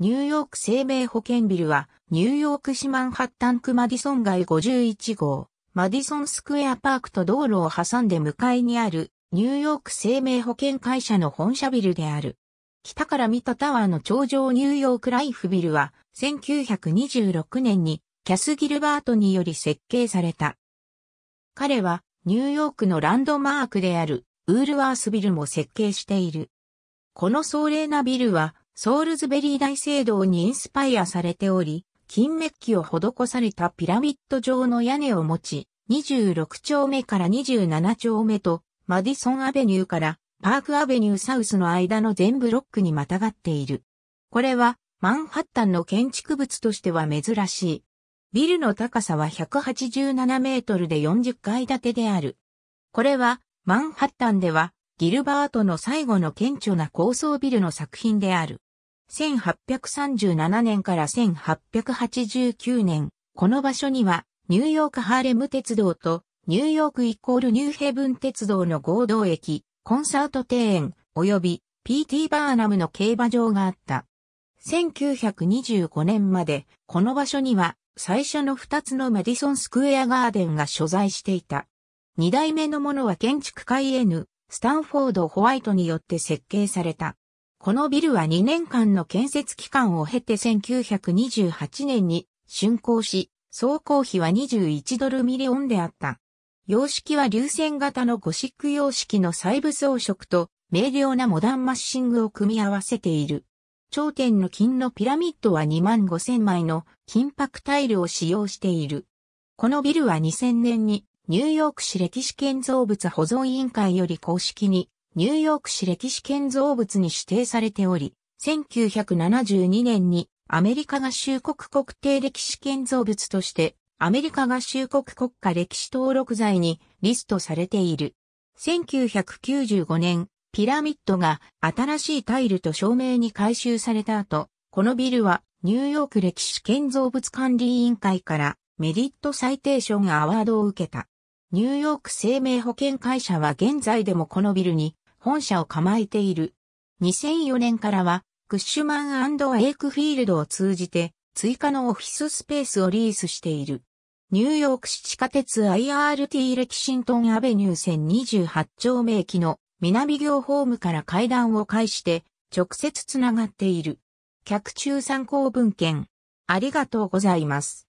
ニューヨーク生命保険ビルは、ニューヨーク市マンハッタン区マディソン街51号、マディソンスクエアパークと道路を挟んで向かいにある、ニューヨーク生命保険会社の本社ビルである。北から見たタワーの頂上ニューヨークライフビルは、1926年にキャス・ギルバートにより設計された。彼は、ニューヨークのランドマークである、ウールワースビルも設計している。この壮麗なビルは、ソールズベリー大聖堂にインスパイアされており、金メッキを施されたピラミッド状の屋根を持ち、26丁目から27丁目と、マディソンアベニューからパークアベニューサウスの間の全ブロックにまたがっている。これは、マンハッタンの建築物としては珍しい。ビルの高さは187メートルで40階建てである。これは、マンハッタンでは、ギルバートの最後の顕著な高層ビルの作品である。1837年から1889年、この場所にはニューヨークハーレム鉄道とニューヨークイコールニューヘブン鉄道の合同駅、コンサート庭園、及び PT バーナムの競馬場があった。1925年まで、この場所には最初の2つのマディソンスクエアガーデンが所在していた。2代目のものは建築家 N、スタンフォード・ホワイトによって設計された。このビルは2年間の建設期間を経て1928年に竣工し、総工費は21ドルミリオンであった。様式は流線型のゴシック様式の細部装飾と明瞭なモダンマッシングを組み合わせている。頂点の金のピラミッドは2万5千枚の金箔タイルを使用している。このビルは2000年にニューヨーク市歴史建造物保存委員会より公式にニューヨーク市歴史建造物に指定されており、1972年にアメリカ合衆国国定歴史建造物としてアメリカ合衆国国家歴史登録財にリストされている。1995年、ピラミッドが新しいタイルと照明に改修された後、このビルはニューヨーク歴史建造物管理委員会からメリットサイテーションアワードを受けた。ニューヨーク生命保険会社は現在でもこのビルに本社を構えている。2004年からは、クッシュマンエイクフィールドを通じて、追加のオフィススペースをリースしている。ニューヨーク市地下鉄 IRT レキシントンアベニュー線28丁目駅の南行ホームから階段を介して直接つながっている。客中参考文献。ありがとうございます。